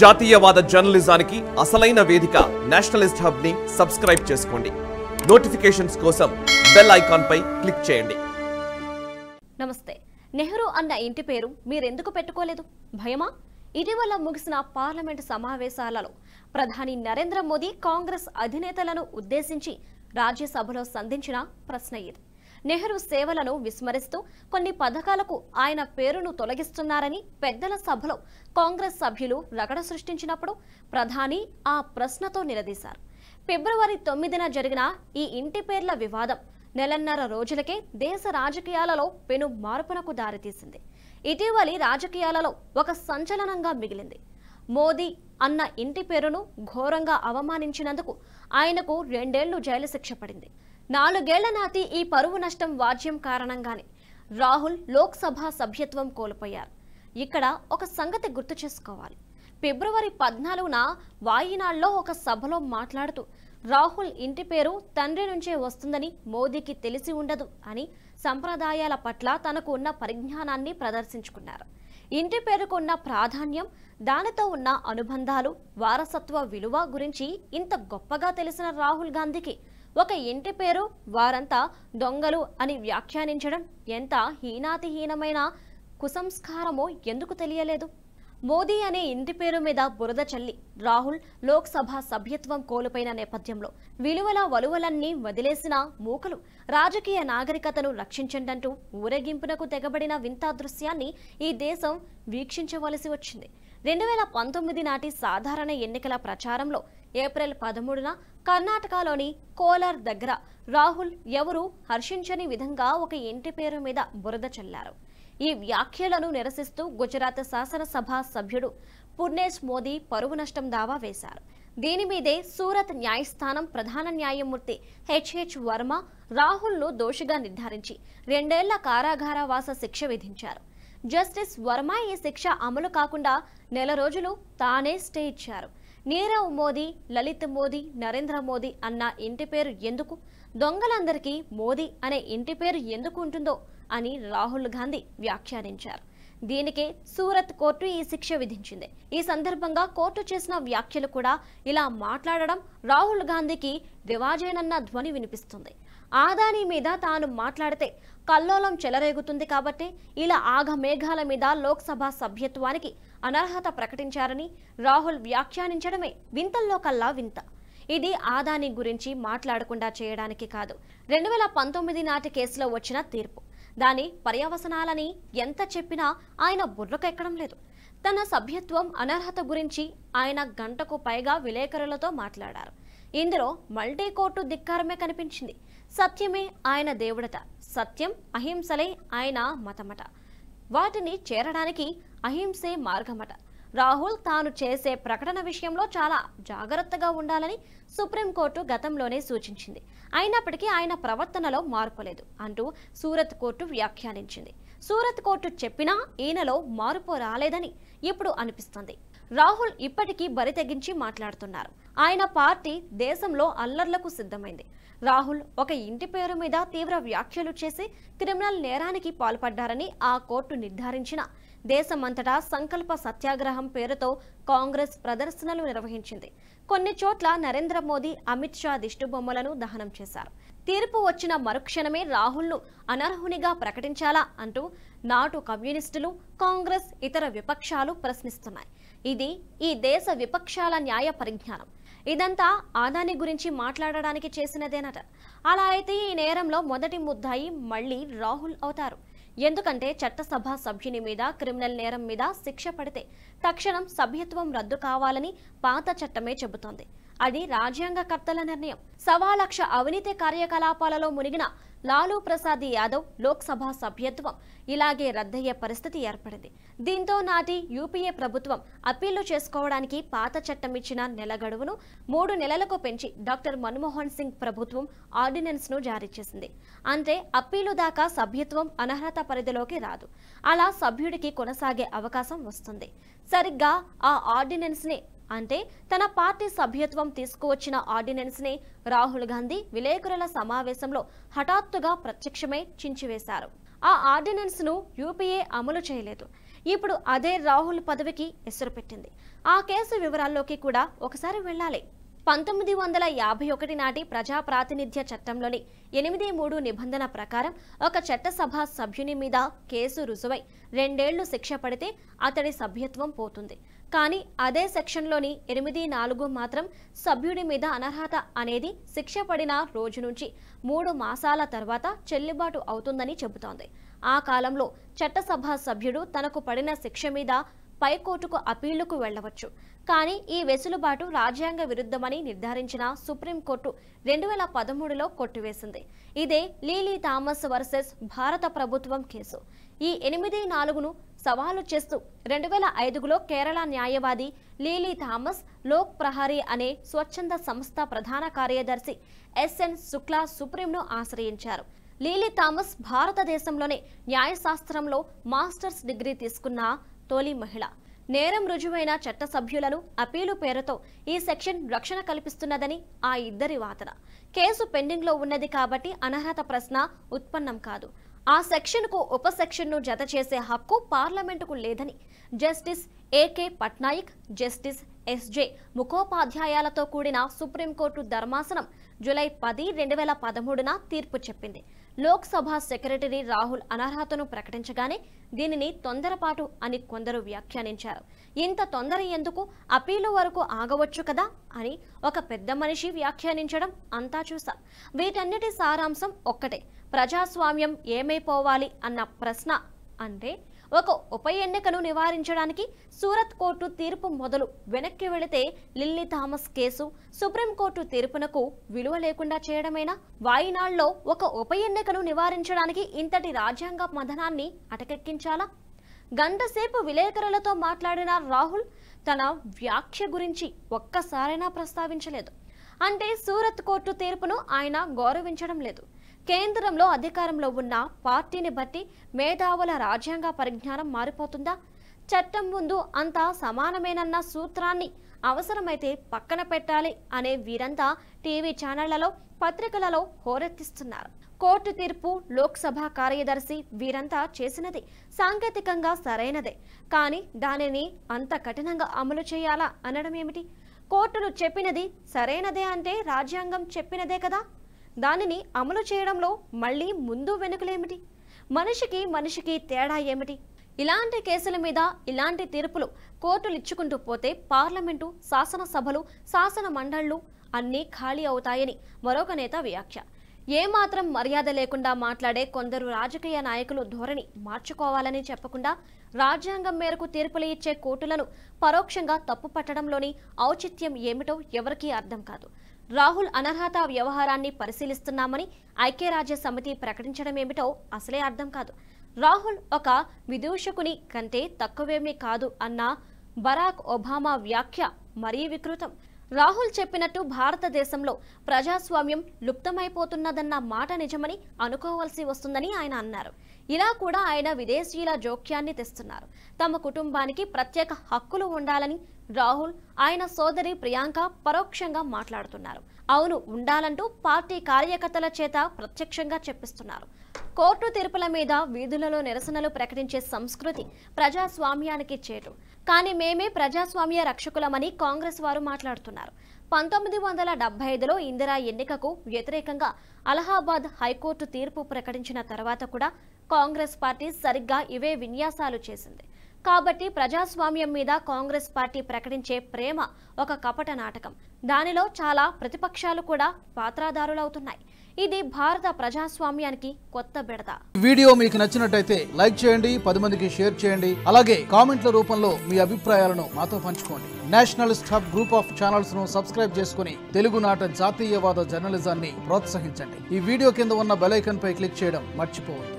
జాతీయవాద జర్నలిజానికి అసలైన వేదిక నేషనలిస్ట్ హబ్ ని సబ్స్క్రైబ్ చేసుకోండి నోటిఫికేషన్స్ కోసం బెల్ ఐకాన్ పై క్లిక్ చేయండి నమస్తే నెహ్రూ అన్న ఇంటి పేరు మీరెందుకు పెట్టుకోలేదు భయమా ఇటీవల ముగిసిన పార్లమెంట్ సమావేశాలలో ప్రధాని నరేంద్ర మోదీ కాంగ్రెస్ అధినేతలను ఉద్దేశించి రాజ్యసభలో సంధించిన ప్రశ్న ఇది నెహ్రూ సేవలను విస్మరిస్తూ కొన్ని పథకాలకు ఆయన పేరును తొలగిస్తున్నారని పెద్దల సభలో కాంగ్రెస్ సభ్యులు రగడ సృష్టించినప్పుడు ప్రధాని ఆ ప్రశ్నతో నిలదీశారు ఫిబ్రవరి తొమ్మిదిన జరిగిన ఈ ఇంటి పేర్ల వివాదం నెలన్నర రోజులకే దేశ రాజకీయాలలో పెను మార్పునకు దారితీసింది ఇటీవలి రాజకీయాలలో ఒక సంచలనంగా మిగిలింది మోదీ అన్న ఇంటి పేరును ఘోరంగా అవమానించినందుకు ఆయనకు రెండేళ్లు జైలు శిక్ష పడింది నాలుగేళ్ల నాటి ఈ పరువు నష్టం వాజ్యం కారణంగానే రాహుల్ లోక్సభ సభ్యత్వం కోల్పోయారు ఇక్కడ ఒక సంగతి గుర్తు చేసుకోవాలి ఫిబ్రవరి పద్నాలుగున వాయినాల్లో ఒక సభలో మాట్లాడుతూ రాహుల్ ఇంటి పేరు తండ్రి నుంచే వస్తుందని మోదీకి తెలిసి ఉండదు అని సంప్రదాయాల పట్ల తనకు ఉన్న పరిజ్ఞానాన్ని ప్రదర్శించుకున్నారు ఇంటి పేరుకున్న ప్రాధాన్యం దానితో ఉన్న అనుబంధాలు వారసత్వ విలువ గురించి ఇంత గొప్పగా తెలిసిన రాహుల్ గాంధీకి ఒక ఇంటి పేరు వారంతా దొంగలు అని వ్యాఖ్యానించడం ఎంత హీనాతిహీనమైన కుసంస్కారమో ఎందుకు తెలియలేదు మోదీ అనే ఇంటి పేరు మీద బురద చల్లి రాహుల్ లోక్సభ సభ్యత్వం కోల్పోయిన నేపథ్యంలో విలువల వలువలన్నీ వదిలేసిన మూకలు రాజకీయ నాగరికతను రక్షించండంటూ ఊరేగింపునకు తెగబడిన వింత దృశ్యాన్ని ఈ దేశం వీక్షించవలసి వచ్చింది రెండు వేల పంతొమ్మిది నాటి సాధారణ ఎన్నికల ప్రచారంలో ఏప్రిల్ పదమూడున కర్ణాటకలోని కోలార్ దగ్గర రాహుల్ ఎవరూ హర్షించని విధంగా ఒక ఇంటి పేరు మీద బురద చల్లారు ఈ వ్యాఖ్యలను నిరసిస్తూ గుజరాత్ శాసనసభ సభ్యుడు పుర్ణేష్ మోదీ పరువు నష్టం దావా వేశారు దీని మీదే సూరత్ న్యాయస్థానం ప్రధాన న్యాయమూర్తి హెచ్హెచ్ వర్మ రాహుల్ను దోషిగా నిర్ధారించి రెండేళ్ల కారాగారవాస శిక్ష విధించారు జస్టిస్ వర్మ ఈ శిక్ష అమలు కాకుండా నెల రోజులు తానే స్టే ఇచ్చారు నీరవ్ మోదీ లలిత్ మోదీ నరేంద్ర మోదీ అన్న ఇంటి పేరు ఎందుకు దొంగలందరికీ మోదీ అనే ఇంటి పేరు ఎందుకు ఉంటుందో అని రాహుల్ గాంధీ వ్యాఖ్యానించారు దీనికే సూరత్ కోర్టు ఈ శిక్ష విధించింది ఈ సందర్భంగా కోర్టు చేసిన వ్యాఖ్యలు కూడా ఇలా మాట్లాడడం రాహుల్ గాంధీకి వివాజేనన్న ధ్వని వినిపిస్తుంది ఆదాని మీద తాను మాట్లాడితే కల్లోలం చెలరేగుతుంది కాబట్టి ఇలా ఆగమేఘాల మీద లోక్సభ సభ్యత్వానికి అనర్హత ప్రకటించారని రాహుల్ వ్యాఖ్యానించడమే వింతల్లో కల్లా వింత ఇది ఆదాని గురించి మాట్లాడకుండా చేయడానికి కాదు రెండు వేల పంతొమ్మిది నాటి కేసులో వచ్చిన తీర్పు దాని పర్యవసనాలని ఎంత చెప్పినా ఆయన బుర్రకెక్కడం లేదు తన సభ్యత్వం అనర్హత గురించి ఆయన గంటకు పైగా విలేకరులతో మాట్లాడారు ఇందులో మల్టీ కోర్టు ధిక్కారమే కనిపించింది సత్యమే ఆయన దేవుడట సత్యం అహింసలే ఆయన మతమట వాటిని చేరడానికి అహింసే మార్గమట రాహుల్ తాను చేసే ప్రకటన విషయంలో చాలా జాగ్రత్తగా ఉండాలని సుప్రీంకోర్టు గతంలోనే సూచించింది అయినప్పటికీ ఆయన ప్రవర్తనలో మార్పులేదు అంటూ సూరత్ కోర్టు వ్యాఖ్యానించింది సూరత్ కోర్టు చెప్పినా ఈయనలో మార్పు రాలేదని ఇప్పుడు అనిపిస్తుంది రాహుల్ ఇప్పటికీ బరి తెగించి మాట్లాడుతున్నారు ఆయన పార్టీ దేశంలో అల్లర్లకు సిద్ధమైంది రాహుల్ ఒక ఇంటి పేరు మీద తీవ్ర వ్యాఖ్యలు చేసి క్రిమినల్ నేరానికి పాల్పడ్డారని ఆ కోర్టు నిర్ధారించిన దేశమంతటా సంకల్ప సత్యాగ్రహం పేరుతో కాంగ్రెస్ ప్రదర్శనలు నిర్వహించింది కొన్ని చోట్ల నరేంద్ర మోదీ అమిత్ షా దిష్టుబొమ్మలను దహనం చేశారు తీర్పు వచ్చిన మరుక్షణమే రాహుల్ను అనర్హునిగా ప్రకటించాలా అంటూ నాటు కమ్యూనిస్టులు కాంగ్రెస్ ఇతర విపక్షాలు ప్రశ్నిస్తున్నాయి ఇది ఈ దేశ విపక్షాల న్యాయ పరిజ్ఞానం ఇదంతా ఆదాని గురించి మాట్లాడడానికి చేసినదేనట అలా అయితే ఈ నేరంలో మొదటి ముద్దాయి మళ్ళీ రాహుల్ అవుతారు ఎందుకంటే చట్టసభ సభ్యుని మీద క్రిమినల్ నేరం మీద శిక్ష పడితే తక్షణం సభ్యత్వం రద్దు కావాలని పాత చట్టమే చెబుతోంది అది రాజ్యాంగకర్తల నిర్ణయం సవా లక్ష అవినీతి కార్యకలాపాలలో మునిగిన లాలూ ప్రసాద్ యాదవ్ లోక్సభ సభ్యత్వం ఇలాగే రద్దయ్యే పరిస్థితి ఏర్పడింది దీంతో నాటి యూపీఏ ప్రభుత్వం అప్పీళ్లు చేసుకోవడానికి పాత చట్టం ఇచ్చిన నెల గడువును మూడు నెలలకు పెంచి డాక్టర్ మన్మోహన్ సింగ్ ప్రభుత్వం ఆర్డినెన్స్ను జారీ చేసింది అంటే అప్పీలు దాకా సభ్యత్వం అనర్హత పరిధిలోకి రాదు అలా సభ్యుడికి కొనసాగే అవకాశం వస్తుంది సరిగ్గా ఆ ఆర్డినెన్స్ని అంటే తన పార్టీ సభ్యత్వం తీసుకువచ్చిన ఆర్డినెన్స్ ని రాహుల్ గాంధీ విలేకరుల సమావేశంలో హఠాత్తుగా ప్రత్యక్షమే చించివేశారు ఆ ఆర్డినెన్స్ ను యూపీఏ అమలు చేయలేదు ఇప్పుడు అదే రాహుల్ పదవికి ఎసురు పెట్టింది ఆ కేసు వివరాల్లోకి కూడా ఒకసారి వెళ్ళాలి పంతొమ్మిది వందల యాభై ఒకటి నాటి ప్రజాప్రాతినిధ్య చట్టంలోని ఎనిమిది మూడు నిబంధన ప్రకారం ఒక చట్టసభ సభ్యుని మీద కేసు రుజువై రెండేళ్లు శిక్ష పడితే అతడి సభ్యత్వం పోతుంది కానీ అదే సెక్షన్లోని ఎనిమిది నాలుగు మాత్రం సభ్యుడి మీద అనర్హత అనేది శిక్ష పడిన రోజు నుంచి మూడు మాసాల తర్వాత చెల్లుబాటు అవుతుందని చెబుతోంది ఆ కాలంలో చట్టసభ సభ్యుడు తనకు పడిన శిక్ష మీద పైకోర్టుకు అపీళ్లకు వెళ్లవచ్చు కానీ ఈ వెసులుబాటు రాజ్యాంగ విరుద్ధమని నిర్ధారించిన సుప్రీంకోర్టు రెండు వేల పదమూడులో కొట్టివేసింది ఇదే లీలీ థామస్ వర్సెస్ భారత ప్రభుత్వం కేసు ఈ ఎనిమిది నాలుగును సవాలు చేస్తూ రెండు వేల ఐదుగులో కేరళ న్యాయవాది లీలీ థామస్ లోక్ ప్రహారీ అనే స్వచ్ఛంద సంస్థ ప్రధాన కార్యదర్శి ఎస్ఎన్ శుక్లా సుప్రీంను ఆశ్రయించారు లీలీ థామస్ భారతదేశంలోనే న్యాయశాస్త్రంలో మాస్టర్స్ డిగ్రీ తీసుకున్న తొలి మహిళ నేరం రుజువైన చట్ట సభ్యులను అపీలు పేరుతో ఈ సెక్షన్ రక్షణ కల్పిస్తున్నదని ఆ ఇద్దరి వాదన కేసు పెండింగ్లో ఉన్నది కాబట్టి అనర్హత ప్రశ్న ఉత్పన్నం కాదు ఆ సెక్షన్కు ఉప సెక్షన్ను జత చేసే హక్కు పార్లమెంటుకు లేదని justice A K Patnaik justice S J ముఖోపాధ్యాయాలతో కూడిన సుప్రీంకోర్టు ధర్మాసనం జులై పది రెండు వేల పదమూడున తీర్పు చెప్పింది లోక్సభ సెక్రటరీ రాహుల్ అనర్హతను ప్రకటించగానే దీనిని తొందరపాటు అని కొందరు వ్యాఖ్యానించారు ఇంత తొందర ఎందుకు అపీలు వరకు ఆగవచ్చు కదా అని ఒక పెద్ద మనిషి వ్యాఖ్యానించడం అంతా చూసాం వీటన్నిటి సారాంశం ఒక్కటే ప్రజాస్వామ్యం ఏమైపోవాలి అన్న ప్రశ్న అంటే ఒక ఉప ఎన్నికను నివారించడానికి సూరత్ కోర్టు తీర్పు మొదలు వెనక్కి వెళితే లిల్లీ థామస్ కేసు సుప్రీంకోర్టు తీర్పునకు విలువ లేకుండా చేయడమేనా వాయినాళ్లలో ఒక ఉప ఎన్నికను నివారించడానికి ఇంతటి రాజ్యాంగ మధనాన్ని అటకెక్కించాలా గంటసేపు విలేకరులతో మాట్లాడిన రాహుల్ తన వ్యాఖ్య గురించి ఒక్కసారైనా ప్రస్తావించలేదు అంటే సూరత్ కోర్టు తీర్పును ఆయన గౌరవించడం లేదు కేంద్రంలో అధికారంలో ఉన్న పార్టీని బట్టి మేధావుల రాజ్యాంగ పరిజ్ఞానం మారిపోతుందా చట్టం ముందు అంతా సమానమేనన్న సూత్రాన్ని అవసరమైతే పక్కన పెట్టాలి అనే వీరంతా టీవీ ఛానళ్లలో పత్రికలలో హోరెత్తిస్తున్నారు కోర్టు తీర్పు లోక్సభ కార్యదర్శి వీరంతా చేసినది సాంకేతికంగా సరైనదే కానీ దానిని అంత కఠినంగా అమలు చేయాలా అనడం ఏమిటి కోర్టులు చెప్పినది సరైనదే అంటే రాజ్యాంగం చెప్పినదే కదా దానిని అమలు చేయడంలో మళ్ళీ ముందు వెనుకలేమిటి మనిషికి మనిషికి తేడా ఏమిటి ఇలాంటి కేసుల మీద ఇలాంటి తీర్పులు కోర్టులు ఇచ్చుకుంటూ పోతే పార్లమెంటు శాసనసభలు శాసన మండళ్లు అన్నీ ఖాళీ అవుతాయని మరొక నేత వ్యాఖ్య ఏమాత్రం మర్యాద లేకుండా మాట్లాడే కొందరు రాజకీయ నాయకులు ధోరణి మార్చుకోవాలని చెప్పకుండా రాజ్యాంగం మేరకు తీర్పులు ఇచ్చే కోర్టులను పరోక్షంగా తప్పు పట్టడంలోని ఔచిత్యం ఏమిటో ఎవరికీ అర్థం కాదు రాహుల్ అనర్హత వ్యవహారాన్ని పరిశీలిస్తున్నామని ఐక్యరాజ్య సమితి ప్రకటించడం ఏమిటో అసలే అర్థం కాదు రాహుల్ ఒక విదూషకుని కంటే తక్కువేమీ కాదు అన్న బరాక్ ఒబామా వ్యాఖ్య మరీ వికృతం రాహుల్ చెప్పినట్టు భారతదేశంలో ప్రజాస్వామ్యం లుప్తమైపోతున్నదన్న మాట నిజమని అనుకోవాల్సి వస్తుందని ఆయన అన్నారు ఇలా కూడా ఆయన విదేశీయుల జోక్యాన్ని తెస్తున్నారు తమ కుటుంబానికి ప్రత్యేక హక్కులు ఉండాలని రాహుల్ ఆయన సోదరి ప్రియాంక పరోక్షంగా మాట్లాడుతున్నారు అవును ఉండాలంటూ పార్టీ కార్యకర్తల చేత ప్రత్యక్షంగా చెప్పిస్తున్నారు కోర్టు తీర్పుల మీద వీధులలో నిరసనలు ప్రకటించే సంస్కృతి ప్రజాస్వామ్యానికి చేటు కానీ మేమే ప్రజాస్వామ్య రక్షకులమని కాంగ్రెస్ వారు మాట్లాడుతున్నారు పంతొమ్మిది వందల డెబ్బై ఐదులో ఇందిరా ఎన్నికకు వ్యతిరేకంగా అలహాబాద్ హైకోర్టు తీర్పు ప్రకటించిన తర్వాత కూడా కాంగ్రెస్ పార్టీ సరిగ్గా ఇవే విన్యాసాలు చేసింది కాబట్టి ప్రజాస్వామ్యం మీద కాంగ్రెస్ పార్టీ ప్రకటించే ప్రేమ ఒక కపట నాటకం దానిలో చాలా ప్రతిపక్షాలు కూడా పాత్రాదారులవుతున్నాయి ఇది భారత ప్రజాస్వామ్యానికి కొత్త బిడత వీడియో మీకు నచ్చినట్టయితే లైక్ చేయండి పది మందికి షేర్ చేయండి అలాగే కామెంట్ల రూపంలో మీ అభిప్రాయాలను మాతో పంచుకోండి national stop group of channels ను సబ్స్క్రైబ్ చేసుకుని తెలుగునాట జాతీయవాద జర్నలిజాన్ని ప్రోత్సహించండి ఈ వీడియో కింద ఉన్న బెలైకన్ పై క్లిక్ చేయడం మర్చిపోవద్దు